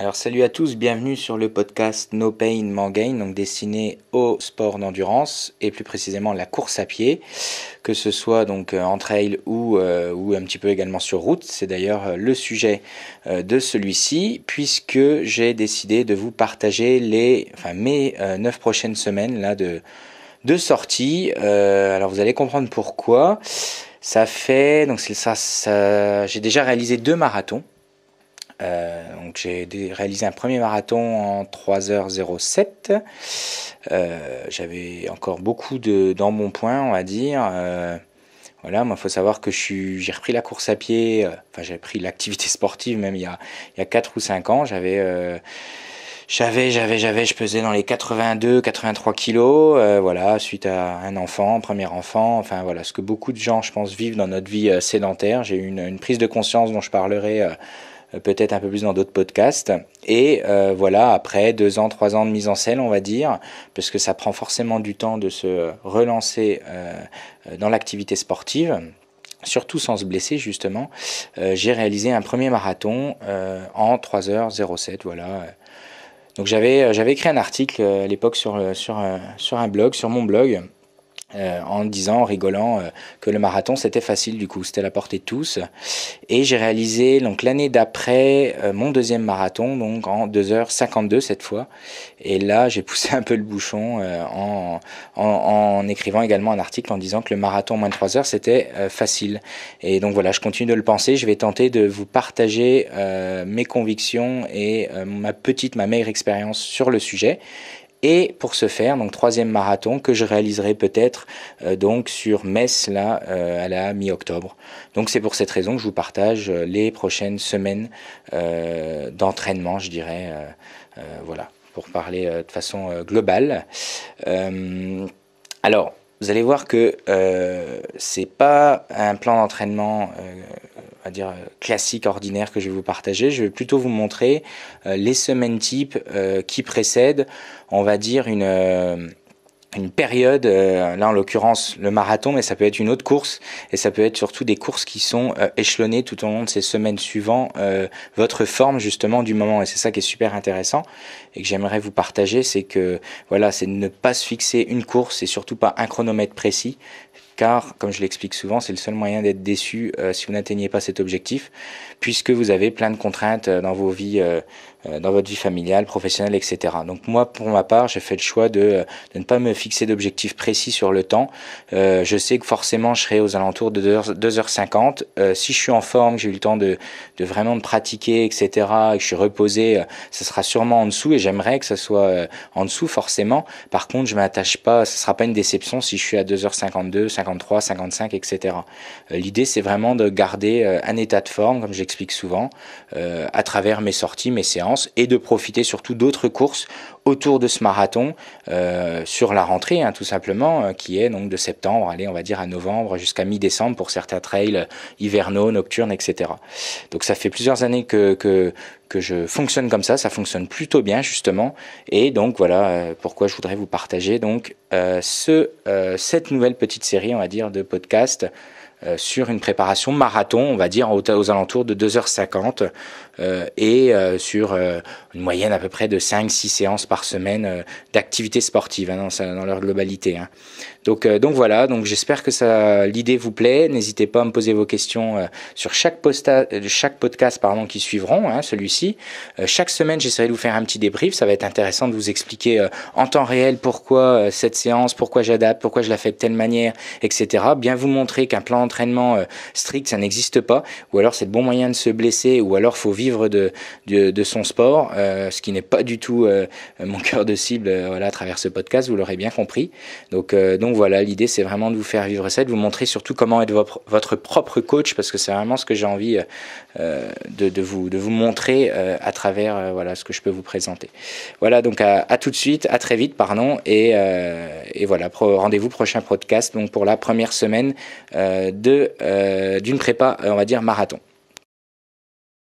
Alors salut à tous, bienvenue sur le podcast No Pain No Gain, donc destiné au sport d'endurance et plus précisément la course à pied, que ce soit donc euh, en trail ou, euh, ou un petit peu également sur route. C'est d'ailleurs euh, le sujet de celui-ci puisque j'ai décidé de vous partager les, enfin mes neuf prochaines semaines là de, de sortie. alors vous allez comprendre pourquoi. Ça fait donc ça, ça j'ai déjà réalisé deux marathons euh, donc j'ai réalisé un premier marathon en 3h07. Euh, j'avais encore beaucoup de dans mon point, on va dire. Euh, voilà, moi, il faut savoir que j'ai repris la course à pied, enfin, j'ai repris l'activité sportive même il y a, il y a 4 ou 5 ans. J'avais j'avais, j'avais, j'avais, je pesais dans les 82, 83 kilos, voilà, suite à un enfant, premier enfant, enfin voilà, ce que beaucoup de gens, je pense, vivent dans notre vie sédentaire. J'ai eu une, prise de conscience dont je parlerai euh, peut-être un peu plus dans d'autres podcasts. Et euh, voilà, après deux ans, trois ans de mise en scène, on va dire, parce que ça prend forcément du temps de se relancer euh, dans l'activité sportive. Surtout sans se blesser justement, j'ai réalisé un premier marathon en 3h07, voilà, donc j'avais j'avais écrit un article à l'époque sur sur sur un blog, sur mon blog euh, en disant, en rigolant, euh, que le marathon c'était facile du coup, c'était la portée de tous. Et j'ai réalisé donc l'année d'après euh, mon deuxième marathon, donc en 2h52 cette fois. Et là j'ai poussé un peu le bouchon en, en, écrivant également un article en disant que le marathon moins de 3 heures c'était facile. Et donc voilà, je continue de le penser, je vais tenter de vous partager mes convictions et ma petite, ma meilleure expérience sur le sujet. Et pour ce faire, donc troisième marathon que je réaliserai peut-être euh, donc sur Metz là euh, à la mi-octobre. Donc c'est pour cette raison que je vous partage euh, les prochaines semaines d'entraînement, je dirais, voilà, pour parler de façon globale. alors vous allez voir que c'est pas un plan d'entraînement on va dire euh, classique, ordinaire que je vais vous partager. Je vais plutôt vous montrer euh, les semaines types euh, qui précèdent, on va dire, une une période, là en l'occurrence le marathon, mais ça peut être une autre course, et ça peut être surtout des courses qui sont échelonnées tout au long de ces semaines suivant votre forme justement du moment. Et c'est ça qui est super intéressant et que j'aimerais vous partager, c'est que voilà, c'est de ne pas se fixer une course et surtout pas un chronomètre précis, car, comme je l'explique souvent, c'est le seul moyen d'être déçu euh, si vous n'atteignez pas cet objectif, puisque vous avez plein de contraintes euh, dans vos vies euh, euh, dans votre vie familiale, professionnelle, etc. Donc moi, pour ma part, j'ai fait le choix de, euh, ne pas me fixer d'objectifs précis sur le temps. Euh, je sais que forcément, je serai aux alentours de 2h50. si je suis en forme, j'ai eu le temps de, vraiment de pratiquer, etc., et que je suis reposé, ça sera sûrement en dessous, et j'aimerais que ça soit en dessous, forcément. Par contre, je m'attache pas, ce sera pas une déception si je suis à 2h52, 53, 55, etc. L'idée, c'est vraiment de garder un état de forme, comme j'explique souvent, à travers mes sorties, mes séances, et de profiter surtout d'autres courses autour de ce marathon euh, sur la rentrée, hein, tout simplement, euh, qui est donc de septembre, allez, on va dire à novembre jusqu'à mi-décembre pour certains trails hivernaux, nocturnes, etc. Donc ça fait plusieurs années que, que, je fonctionne comme ça, ça fonctionne plutôt bien justement, et donc voilà euh, pourquoi je voudrais vous partager donc ce, cette nouvelle petite série, on va dire, de podcasts euh, sur une préparation marathon, on va dire aux, aux alentours de 2h50 euh, et euh, sur une moyenne à peu près de 5-6 séances par semaine d'activité sportive hein, dans, leur globalité. Hein. Donc, donc voilà, donc j'espère que ça l'idée vous plaît. N'hésitez pas à me poser vos questions sur chaque, posta, chaque podcast pardon, qui suivront, hein, celui-ci. chaque semaine, j'essaierai de vous faire un petit débrief. Ça va être intéressant de vous expliquer en temps réel pourquoi cette séance, pourquoi j'adapte, pourquoi je la fais de telle manière, etc. Bien vous montrer qu'un plan euh, strict, ça n'existe pas. Ou alors c'est le bon moyen de se blesser, ou alors faut vivre de, de, son sport, euh, ce qui n'est pas du tout euh, mon cœur de cible voilà, à travers ce podcast, vous l'aurez bien compris. Donc, donc voilà, l'idée c'est vraiment de vous faire vivre ça, de vous montrer surtout comment être votre, propre coach, parce que c'est vraiment ce que j'ai envie de, vous, de vous montrer à travers voilà, ce que je peux vous présenter. Voilà, donc à, tout de suite, à très vite, pardon, et, et voilà, rendez-vous prochain podcast donc pour la première semaine euh, de euh, d'une prépa, euh, on va dire, marathon.